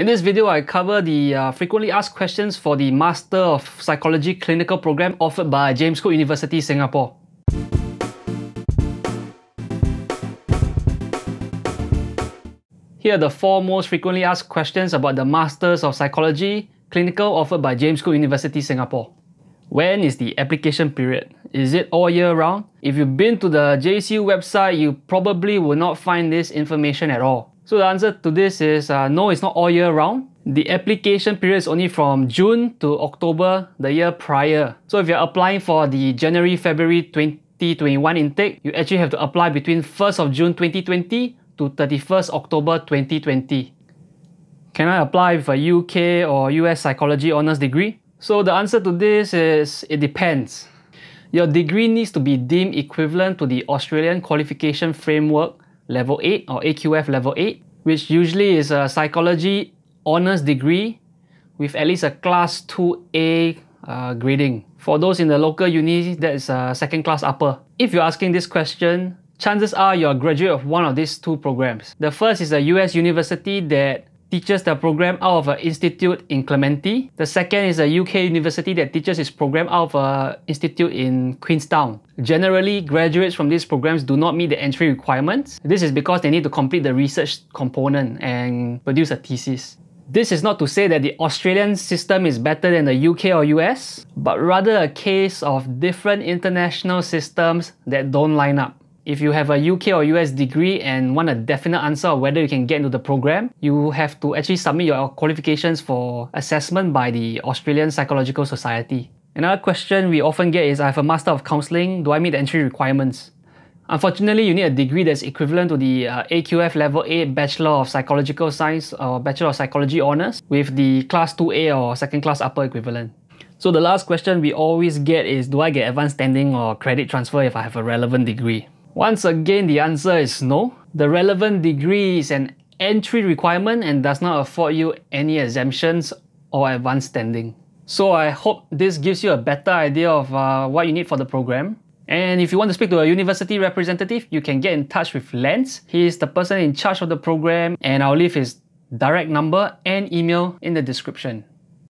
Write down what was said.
In this video, I cover the uh, frequently asked questions for the Master of Psychology clinical program offered by James Cook University, Singapore. Here are the four most frequently asked questions about the Masters of Psychology clinical offered by James Cook University, Singapore. When is the application period? Is it all year round? If you've been to the JCU website, you probably will not find this information at all. So the answer to this is uh, no, it's not all year round. The application period is only from June to October the year prior. So if you're applying for the January, February 2021 intake, you actually have to apply between 1st of June 2020 to 31st October 2020. Can I apply with a UK or US psychology honors degree? So the answer to this is it depends. Your degree needs to be deemed equivalent to the Australian qualification framework Level 8 or AQF Level 8, which usually is a psychology honors degree with at least a class 2A uh, grading. For those in the local uni, that is a second class upper. If you're asking this question, chances are you're a graduate of one of these two programs. The first is a US university that teaches the program out of an institute in Clementi. The second is a UK university that teaches its program out of an institute in Queenstown. Generally, graduates from these programs do not meet the entry requirements. This is because they need to complete the research component and produce a thesis. This is not to say that the Australian system is better than the UK or US, but rather a case of different international systems that don't line up. If you have a UK or US degree and want a definite answer of whether you can get into the program, you have to actually submit your qualifications for assessment by the Australian Psychological Society. Another question we often get is I have a Master of Counselling, do I meet the entry requirements? Unfortunately, you need a degree that's equivalent to the uh, AQF Level 8 Bachelor of Psychological Science or Bachelor of Psychology Honours with the Class 2A or Second Class Upper equivalent. So the last question we always get is do I get advanced standing or credit transfer if I have a relevant degree? Once again, the answer is no. The relevant degree is an entry requirement and does not afford you any exemptions or advanced standing. So I hope this gives you a better idea of uh, what you need for the program. And if you want to speak to a university representative, you can get in touch with Lance. He is the person in charge of the program and I'll leave his direct number and email in the description.